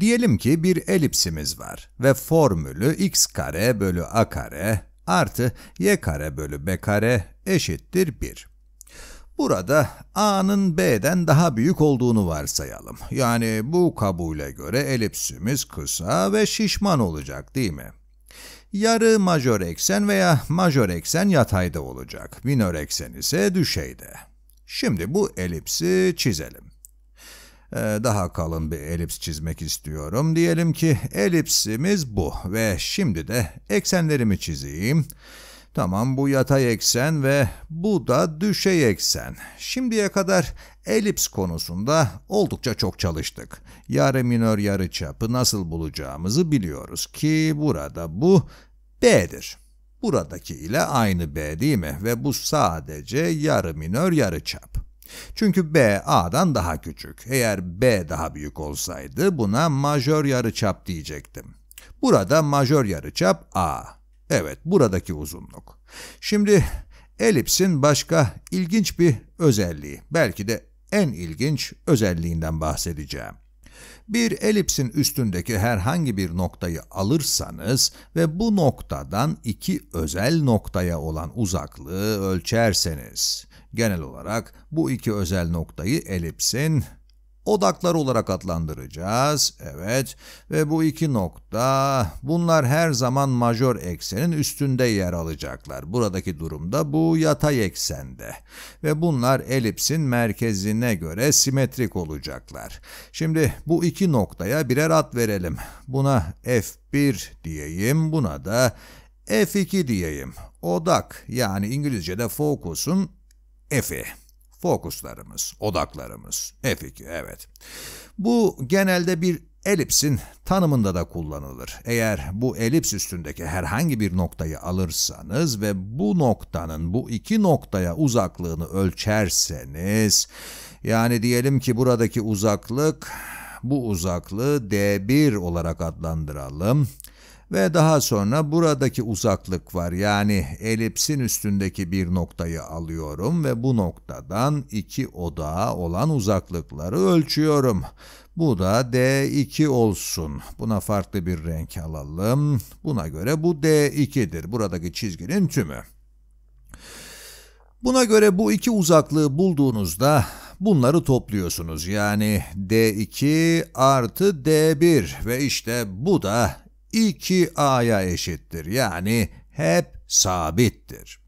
Diyelim ki bir elipsimiz var ve formülü x kare bölü a kare artı y kare bölü b kare eşittir 1. Burada a'nın b'den daha büyük olduğunu varsayalım. Yani bu kabule göre elipsimiz kısa ve şişman olacak değil mi? Yarı majör eksen veya majör eksen yatayda olacak. Minör eksen ise düşeyde. Şimdi bu elipsi çizelim. Ee, daha kalın bir elips çizmek istiyorum. Diyelim ki elipsimiz bu ve şimdi de eksenlerimi çizeyim. Tamam bu yatay eksen ve bu da düşey eksen. Şimdiye kadar elips konusunda oldukça çok çalıştık. Yarı minör yarı çapı nasıl bulacağımızı biliyoruz ki burada bu B'dir. Buradaki ile aynı B değil mi? Ve bu sadece yarı minör yarı çap. Çünkü B A'dan daha küçük. Eğer B daha büyük olsaydı buna majör yarıçap diyecektim. Burada majör yarıçap A. Evet buradaki uzunluk. Şimdi elipsin başka ilginç bir özelliği, belki de en ilginç özelliğinden bahsedeceğim. Bir elipsin üstündeki herhangi bir noktayı alırsanız ve bu noktadan iki özel noktaya olan uzaklığı ölçerseniz, genel olarak bu iki özel noktayı elipsin odaklar olarak adlandıracağız. Evet ve bu iki nokta bunlar her zaman majör eksenin üstünde yer alacaklar. Buradaki durumda bu yatay eksende ve bunlar elipsin merkezine göre simetrik olacaklar. Şimdi bu iki noktaya birer ad verelim. Buna F1 diyeyim buna da F2 diyeyim. Odak yani İngilizce'de fokusun F'i. Fokuslarımız, odaklarımız. E F2 evet. Bu genelde bir elipsin tanımında da kullanılır. Eğer bu elips üstündeki herhangi bir noktayı alırsanız ve bu noktanın bu iki noktaya uzaklığını ölçerseniz yani diyelim ki buradaki uzaklık bu uzaklığı D1 olarak adlandıralım ve daha sonra buradaki uzaklık var yani elipsin üstündeki bir noktayı alıyorum ve bu noktadan iki odağa olan uzaklıkları ölçüyorum. Bu da D2 olsun. Buna farklı bir renk alalım. Buna göre bu D2'dir. Buradaki çizginin tümü. Buna göre bu iki uzaklığı bulduğunuzda bunları topluyorsunuz. Yani D2 artı D1 ve işte bu da 2a'ya eşittir yani hep sabittir.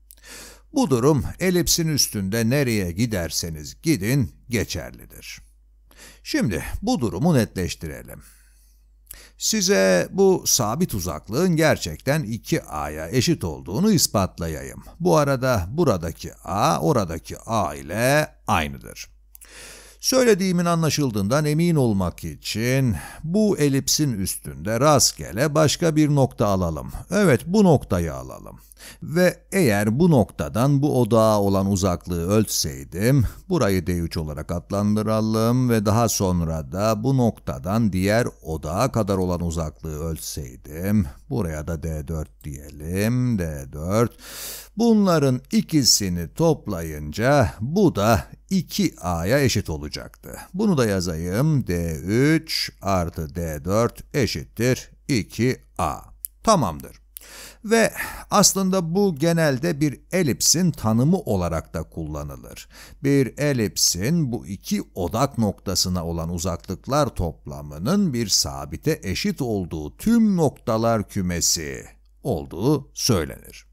Bu durum elipsin üstünde nereye giderseniz gidin geçerlidir. Şimdi bu durumu netleştirelim. Size bu sabit uzaklığın gerçekten 2a'ya eşit olduğunu ispatlayayım. Bu arada buradaki a oradaki a ile aynıdır. Söylediğimin anlaşıldığından emin olmak için bu elipsin üstünde rastgele başka bir nokta alalım. Evet bu noktayı alalım. Ve eğer bu noktadan bu odağa olan uzaklığı ölçseydim, burayı D3 olarak adlandıralım ve daha sonra da bu noktadan diğer odağa kadar olan uzaklığı ölçseydim, buraya da D4 diyelim, D4. Bunların ikisini toplayınca bu da 2a'ya eşit olacaktı. Bunu da yazayım. d3 artı d4 eşittir 2a. Tamamdır. Ve aslında bu genelde bir elipsin tanımı olarak da kullanılır. Bir elipsin bu iki odak noktasına olan uzaklıklar toplamının bir sabite eşit olduğu tüm noktalar kümesi olduğu söylenir.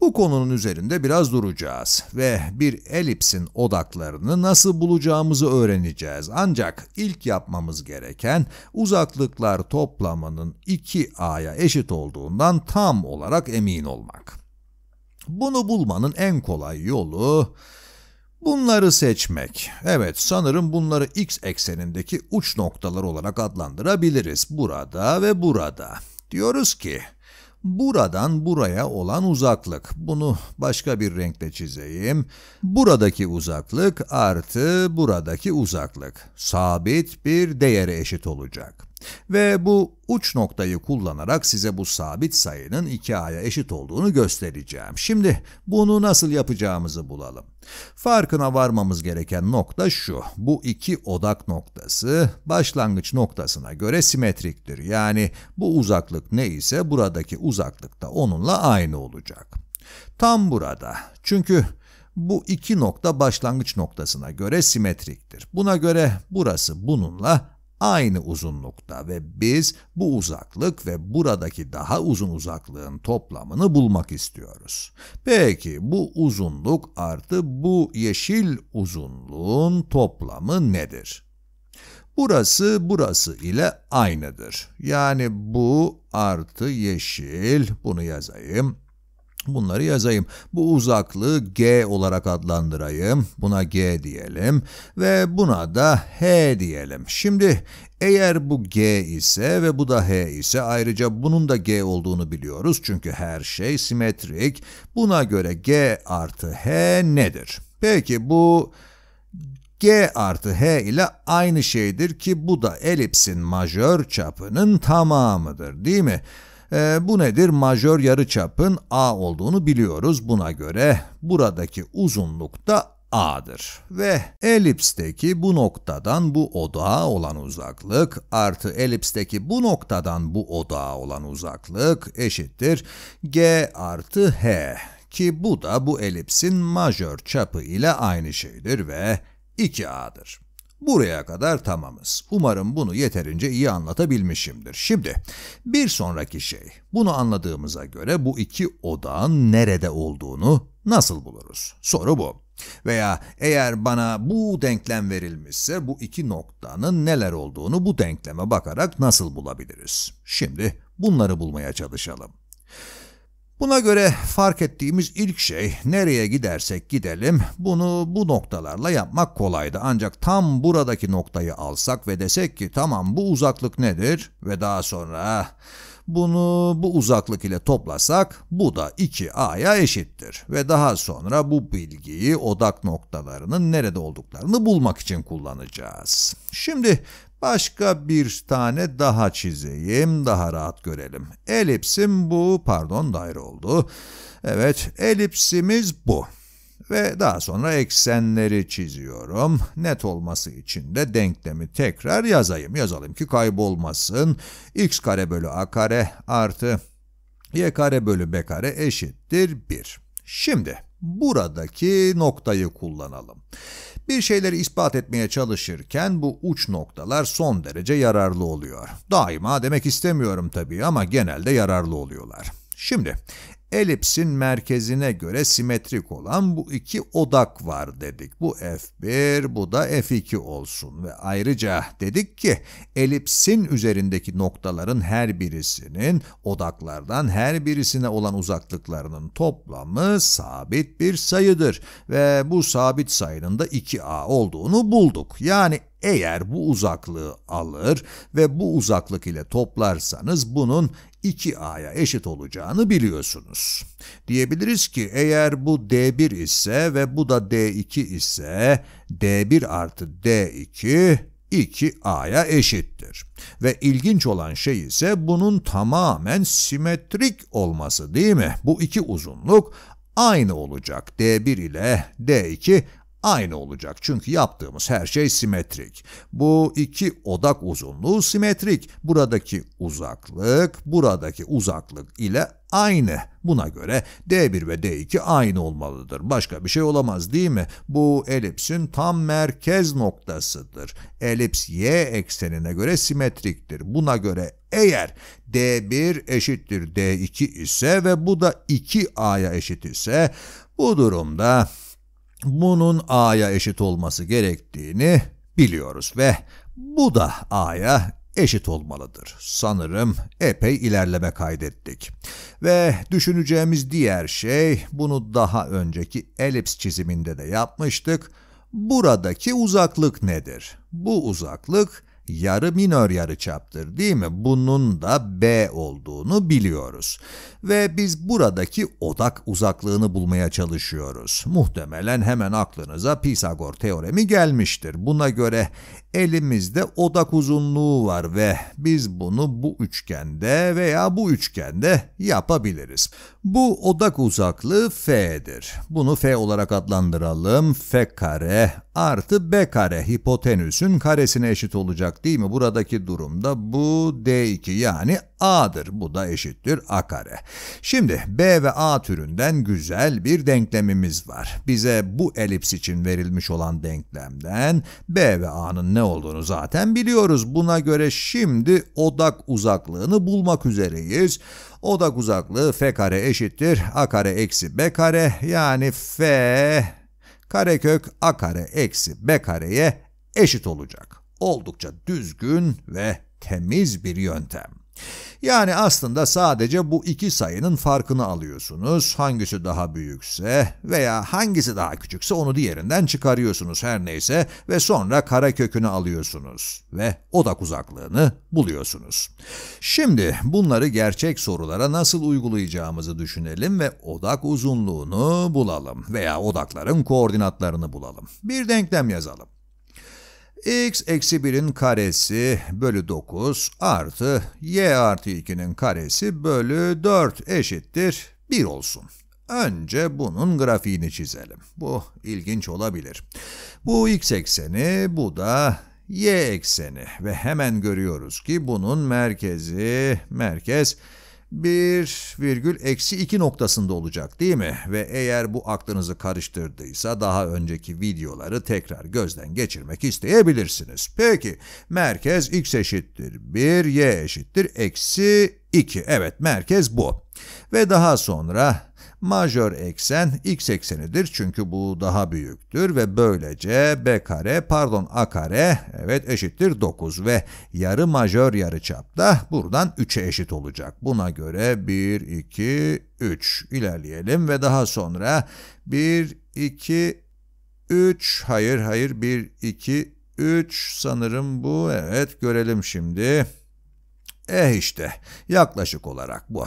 Bu konunun üzerinde biraz duracağız ve bir elipsin odaklarını nasıl bulacağımızı öğreneceğiz. Ancak ilk yapmamız gereken uzaklıklar toplamının 2a'ya eşit olduğundan tam olarak emin olmak. Bunu bulmanın en kolay yolu bunları seçmek. Evet sanırım bunları x eksenindeki uç noktalar olarak adlandırabiliriz burada ve burada. Diyoruz ki Buradan buraya olan uzaklık. Bunu başka bir renkle çizeyim. Buradaki uzaklık artı buradaki uzaklık. Sabit bir değere eşit olacak. Ve bu uç noktayı kullanarak size bu sabit sayının 2a'ya eşit olduğunu göstereceğim. Şimdi bunu nasıl yapacağımızı bulalım. Farkına varmamız gereken nokta şu. Bu iki odak noktası başlangıç noktasına göre simetriktir. Yani bu uzaklık neyse buradaki uzaklık da onunla aynı olacak. Tam burada. Çünkü bu iki nokta başlangıç noktasına göre simetriktir. Buna göre burası bununla aynı uzunlukta ve biz bu uzaklık ve buradaki daha uzun uzaklığın toplamını bulmak istiyoruz. Peki bu uzunluk artı bu yeşil uzunluğun toplamı nedir? Burası burası ile aynıdır. Yani bu artı yeşil, bunu yazayım, Bunları yazayım. Bu uzaklığı G olarak adlandırayım. Buna G diyelim ve buna da H diyelim. Şimdi eğer bu G ise ve bu da H ise ayrıca bunun da G olduğunu biliyoruz. Çünkü her şey simetrik. Buna göre G artı H nedir? Peki bu G artı H ile aynı şeydir ki bu da elipsin majör çapının tamamıdır değil mi? E, bu nedir? Majör yarıçapın A olduğunu biliyoruz. Buna göre buradaki uzunluk da A'dır ve elipsteki bu noktadan bu odağa olan uzaklık artı elipsteki bu noktadan bu odağa olan uzaklık eşittir G artı H ki bu da bu elipsin majör çapı ile aynı şeydir ve 2A'dır. Buraya kadar tamamız. Umarım bunu yeterince iyi anlatabilmişimdir. Şimdi bir sonraki şey. Bunu anladığımıza göre bu iki odağın nerede olduğunu nasıl buluruz? Soru bu. Veya eğer bana bu denklem verilmişse bu iki noktanın neler olduğunu bu denkleme bakarak nasıl bulabiliriz? Şimdi bunları bulmaya çalışalım. Buna göre fark ettiğimiz ilk şey nereye gidersek gidelim bunu bu noktalarla yapmak kolaydı. Ancak tam buradaki noktayı alsak ve desek ki tamam bu uzaklık nedir ve daha sonra bunu bu uzaklık ile toplasak bu da 2a'ya eşittir. Ve daha sonra bu bilgiyi odak noktalarının nerede olduklarını bulmak için kullanacağız. Şimdi Başka bir tane daha çizeyim, daha rahat görelim. Elipsim bu, pardon daire oldu. Evet, elipsimiz bu. Ve daha sonra eksenleri çiziyorum. Net olması için de denklemi tekrar yazayım. Yazalım ki kaybolmasın. x kare bölü a kare artı y kare bölü b kare eşittir 1. Şimdi buradaki noktayı kullanalım. Bir şeyleri ispat etmeye çalışırken bu uç noktalar son derece yararlı oluyor. Daima demek istemiyorum tabii ama genelde yararlı oluyorlar. Şimdi Elipsin merkezine göre simetrik olan bu iki odak var dedik. Bu F1, bu da F2 olsun ve ayrıca dedik ki elipsin üzerindeki noktaların her birisinin odaklardan her birisine olan uzaklıklarının toplamı sabit bir sayıdır ve bu sabit sayının da 2A olduğunu bulduk. Yani eğer bu uzaklığı alır ve bu uzaklık ile toplarsanız bunun 2A'ya eşit olacağını biliyorsunuz. Diyebiliriz ki eğer bu D1 ise ve bu da D2 ise D1 artı D2 2A'ya eşittir. Ve ilginç olan şey ise bunun tamamen simetrik olması değil mi? Bu iki uzunluk aynı olacak. D1 ile D2 aynı olacak çünkü yaptığımız her şey simetrik. Bu iki odak uzunluğu simetrik. Buradaki uzaklık buradaki uzaklık ile aynı. Buna göre D1 ve D2 aynı olmalıdır. Başka bir şey olamaz değil mi? Bu elipsin tam merkez noktasıdır. Elips y eksenine göre simetriktir. Buna göre eğer D1 eşittir D2 ise ve bu da 2A'ya eşit ise bu durumda bunun a'ya eşit olması gerektiğini biliyoruz ve bu da a'ya eşit olmalıdır. Sanırım epey ilerleme kaydettik. Ve düşüneceğimiz diğer şey bunu daha önceki elips çiziminde de yapmıştık. Buradaki uzaklık nedir? Bu uzaklık yarı minör çaptır, değil mi? Bunun da B olduğunu biliyoruz. Ve biz buradaki odak uzaklığını bulmaya çalışıyoruz. Muhtemelen hemen aklınıza Pisagor teoremi gelmiştir. Buna göre elimizde odak uzunluğu var ve biz bunu bu üçgende veya bu üçgende yapabiliriz. Bu odak uzaklığı F'dir. Bunu F olarak adlandıralım. F kare artı b kare hipotenüsün karesine eşit olacak değil mi? Buradaki durumda bu d2 yani a'dır. Bu da eşittir a kare. Şimdi b ve a türünden güzel bir denklemimiz var. Bize bu elips için verilmiş olan denklemden b ve a'nın ne olduğunu zaten biliyoruz. Buna göre şimdi odak uzaklığını bulmak üzereyiz. Odak uzaklığı f kare eşittir a kare eksi b kare yani f karekök a kare eksi b kareye eşit olacak. Oldukça düzgün ve temiz bir yöntem. Yani aslında sadece bu iki sayının farkını alıyorsunuz. Hangisi daha büyükse veya hangisi daha küçükse onu diğerinden çıkarıyorsunuz her neyse ve sonra kare kökünü alıyorsunuz ve odak uzaklığını buluyorsunuz. Şimdi bunları gerçek sorulara nasıl uygulayacağımızı düşünelim ve odak uzunluğunu bulalım veya odakların koordinatlarını bulalım. Bir denklem yazalım x eksi 1'in karesi bölü 9 artı y artı 2'nin karesi bölü 4 eşittir 1 olsun. Önce bunun grafiğini çizelim. Bu ilginç olabilir. Bu x ekseni, bu da y ekseni ve hemen görüyoruz ki bunun merkezi, merkez 1 virgül eksi 2 noktasında olacak değil mi? Ve eğer bu aklınızı karıştırdıysa daha önceki videoları tekrar gözden geçirmek isteyebilirsiniz. Peki merkez x eşittir 1, y eşittir eksi 2. Evet merkez bu. Ve daha sonra Majör eksen x eksenidir çünkü bu daha büyüktür ve böylece b kare pardon a kare evet eşittir 9 ve yarı majör yarı çapta buradan 3'e eşit olacak. Buna göre 1, 2, 3 ilerleyelim ve daha sonra 1, 2, 3 hayır hayır 1, 2, 3 sanırım bu evet görelim şimdi. Eh işte yaklaşık olarak bu.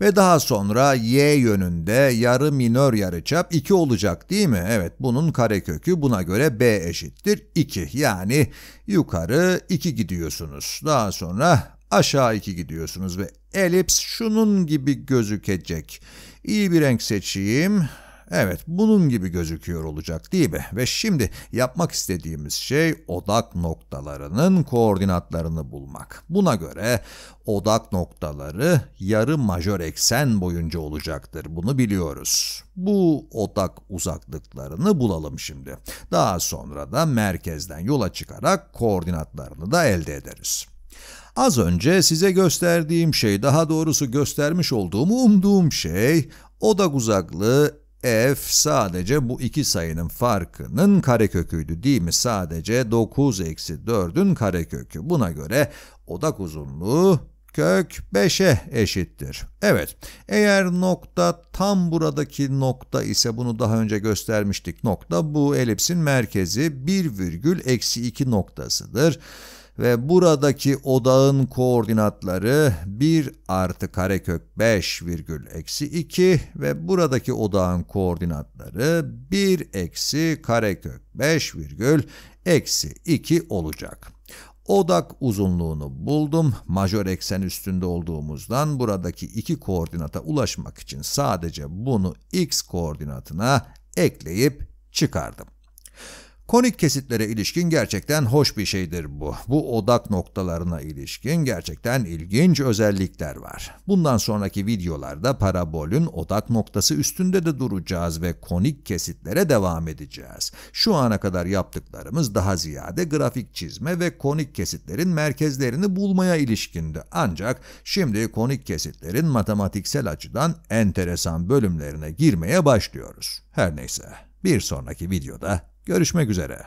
Ve daha sonra y yönünde yarı minör yarıçap 2 olacak değil mi? Evet bunun karekökü buna göre b eşittir 2. Yani yukarı 2 gidiyorsunuz. Daha sonra aşağı 2 gidiyorsunuz ve elips şunun gibi gözükecek. İyi bir renk seçeyim. Evet, bunun gibi gözüküyor olacak değil mi? Ve şimdi yapmak istediğimiz şey odak noktalarının koordinatlarını bulmak. Buna göre odak noktaları yarı majör eksen boyunca olacaktır. Bunu biliyoruz. Bu odak uzaklıklarını bulalım şimdi. Daha sonra da merkezden yola çıkarak koordinatlarını da elde ederiz. Az önce size gösterdiğim şey, daha doğrusu göstermiş olduğumu umduğum şey, odak uzaklığı f sadece bu iki sayının farkının kareköküydü değil mi? Sadece 9 eksi 4'ün karekökü. Buna göre odak uzunluğu kök 5'e eşittir. Evet, eğer nokta tam buradaki nokta ise bunu daha önce göstermiştik. Nokta bu elipsin merkezi 1,-2 virgül eksi noktasıdır ve buradaki odağın koordinatları 1 artı karekök 5 virgül eksi 2 ve buradaki odağın koordinatları 1 eksi karekök 5 virgül eksi 2 olacak. Odak uzunluğunu buldum. Majör eksen üstünde olduğumuzdan buradaki iki koordinata ulaşmak için sadece bunu x koordinatına ekleyip çıkardım. Konik kesitlere ilişkin gerçekten hoş bir şeydir bu. Bu odak noktalarına ilişkin gerçekten ilginç özellikler var. Bundan sonraki videolarda parabolün odak noktası üstünde de duracağız ve konik kesitlere devam edeceğiz. Şu ana kadar yaptıklarımız daha ziyade grafik çizme ve konik kesitlerin merkezlerini bulmaya ilişkindi. Ancak şimdi konik kesitlerin matematiksel açıdan enteresan bölümlerine girmeye başlıyoruz. Her neyse, bir sonraki videoda Görüşmek üzere.